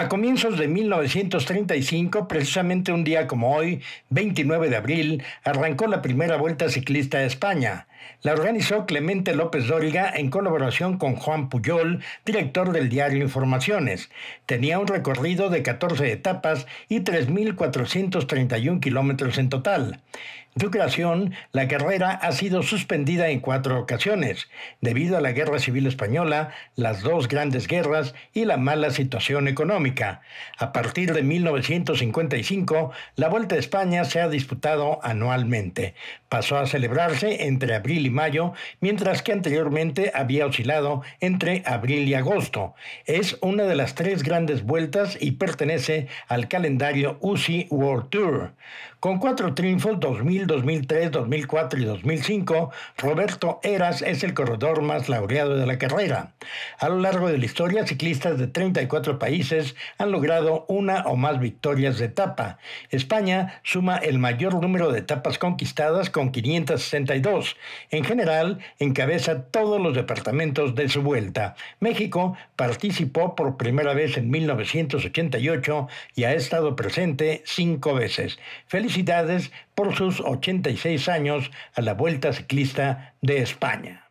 A comienzos de 1935, precisamente un día como hoy, 29 de abril, arrancó la primera vuelta ciclista de España. La organizó Clemente López Dóriga en colaboración con Juan Puyol, director del diario Informaciones. Tenía un recorrido de 14 etapas y 3.431 kilómetros en total. De creación, la carrera ha sido suspendida en cuatro ocasiones, debido a la Guerra Civil Española, las dos grandes guerras y la mala situación económica. A partir de 1955, la Vuelta a España se ha disputado anualmente. Pasó a celebrarse entre abril abril y mayo, mientras que anteriormente había oscilado entre abril y agosto. Es una de las tres grandes vueltas y pertenece al calendario UCI World Tour. Con cuatro triunfos 2000, 2003, 2004 y 2005, Roberto Eras es el corredor más laureado de la carrera. A lo largo de la historia, ciclistas de 34 países han logrado una o más victorias de etapa. España suma el mayor número de etapas conquistadas con 562 en general, encabeza todos los departamentos de su vuelta. México participó por primera vez en 1988 y ha estado presente cinco veces. Felicidades por sus 86 años a la Vuelta Ciclista de España.